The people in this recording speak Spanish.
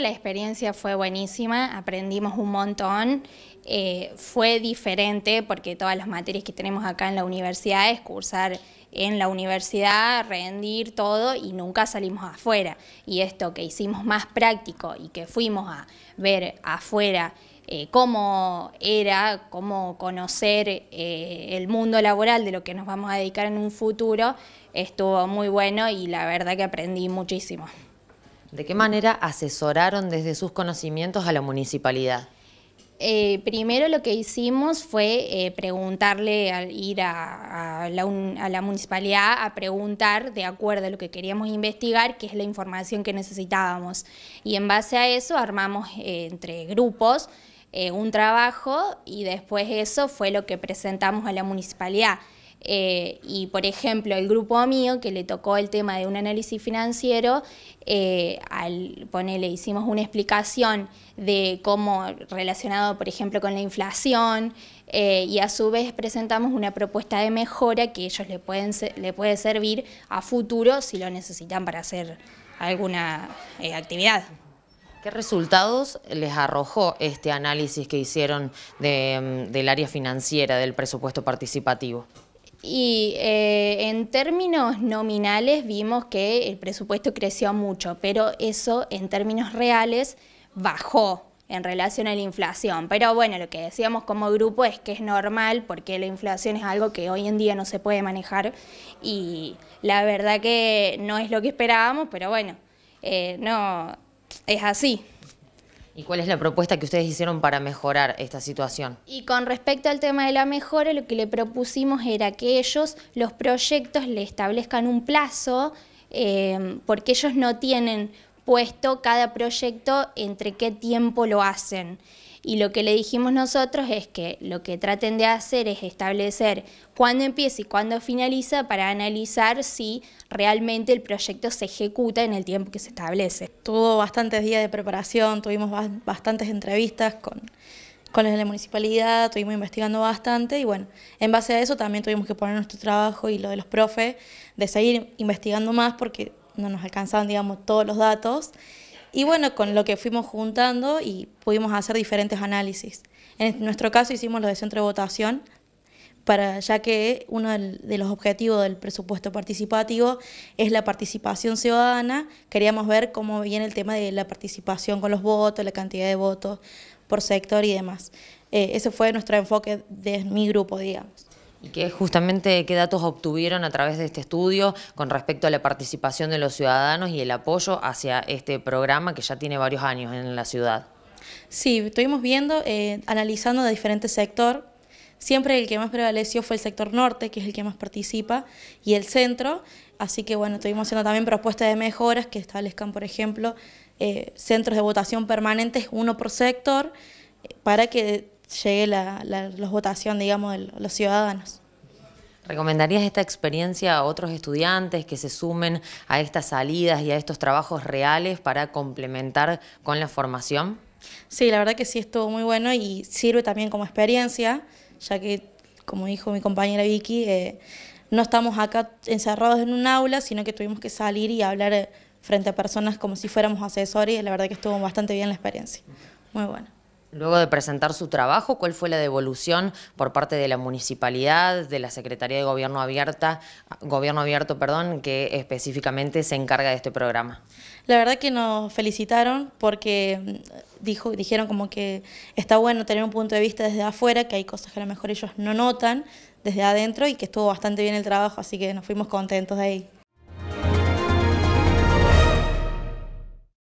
La experiencia fue buenísima, aprendimos un montón, eh, fue diferente porque todas las materias que tenemos acá en la universidad es cursar en la universidad, rendir todo y nunca salimos afuera. Y esto que hicimos más práctico y que fuimos a ver afuera eh, cómo era, cómo conocer eh, el mundo laboral de lo que nos vamos a dedicar en un futuro, estuvo muy bueno y la verdad que aprendí muchísimo. ¿De qué manera asesoraron desde sus conocimientos a la municipalidad? Eh, primero lo que hicimos fue eh, preguntarle, al ir a, la municipalidad a preguntar de acuerdo a lo que queríamos investigar, qué es la información que necesitábamos. Y en base a eso armamos eh, entre grupos un trabajo y después eso fue lo que presentamos a la municipalidad. Eh, y por ejemplo, el grupo mío que le tocó el tema de un análisis financiero, eh, al ponerle, hicimos una explicación de cómo relacionado, por ejemplo, con la inflación, eh, y a su vez presentamos una propuesta de mejora que ellos le, pueden, le puede servir a futuro si lo necesitan para hacer alguna eh, actividad. ¿Qué resultados les arrojó este análisis que hicieron mm, del área financiera del presupuesto participativo? Y eh, en términos nominales vimos que el presupuesto creció mucho, pero eso en términos reales bajó en relación a la inflación. Pero bueno, lo que decíamos como grupo es que es normal porque la inflación es algo que hoy en día no se puede manejar y la verdad que no es lo que esperábamos, pero bueno, eh, no es así. ¿Y cuál es la propuesta que ustedes hicieron para mejorar esta situación? Y con respecto al tema de la mejora, lo que le propusimos era que ellos, los proyectos, le establezcan un plazo, eh, porque ellos no tienen puesto cada proyecto entre qué tiempo lo hacen. Y lo que le dijimos nosotros es que lo que traten de hacer es establecer cuándo empieza y cuándo finaliza para analizar si realmente el proyecto se ejecuta en el tiempo que se establece. Tuvo bastantes días de preparación, tuvimos bastantes entrevistas con, con los de la municipalidad, estuvimos investigando bastante y bueno, en base a eso también tuvimos que poner nuestro trabajo y lo de los profes, de seguir investigando más porque no nos alcanzaban, digamos, todos los datos. Y bueno, con lo que fuimos juntando y pudimos hacer diferentes análisis. En nuestro caso hicimos lo de centro de votación, para, ya que uno de los objetivos del presupuesto participativo es la participación ciudadana. Queríamos ver cómo viene el tema de la participación con los votos, la cantidad de votos por sector y demás. Eh, ese fue nuestro enfoque de mi grupo, digamos y justamente qué datos obtuvieron a través de este estudio con respecto a la participación de los ciudadanos y el apoyo hacia este programa que ya tiene varios años en la ciudad. Sí, estuvimos viendo, eh, analizando de diferentes sectores, siempre el que más prevaleció fue el sector norte, que es el que más participa, y el centro, así que bueno, estuvimos haciendo también propuestas de mejoras que establezcan, por ejemplo, eh, centros de votación permanentes, uno por sector, eh, para que llegue la, la, votación, digamos, de los ciudadanos. ¿Recomendarías esta experiencia a otros estudiantes que se sumen a estas salidas y a estos trabajos reales para complementar con la formación? Sí, la verdad que sí estuvo muy bueno y sirve también como experiencia, ya que, como dijo mi compañera Vicky, eh, no estamos acá encerrados en un aula, sino que tuvimos que salir y hablar eh, frente a personas como si fuéramos asesores y la verdad que estuvo bastante bien la experiencia. Muy bueno. Luego de presentar su trabajo, ¿cuál fue la devolución por parte de la municipalidad, de la Secretaría de Gobierno Abierta, Gobierno Abierto, perdón, que específicamente se encarga de este programa? La verdad que nos felicitaron porque mm, dijo, dijeron como que está bueno tener un punto de vista desde afuera, que hay cosas que a lo mejor ellos no notan desde adentro y que estuvo bastante bien el trabajo, así que nos fuimos contentos de ahí.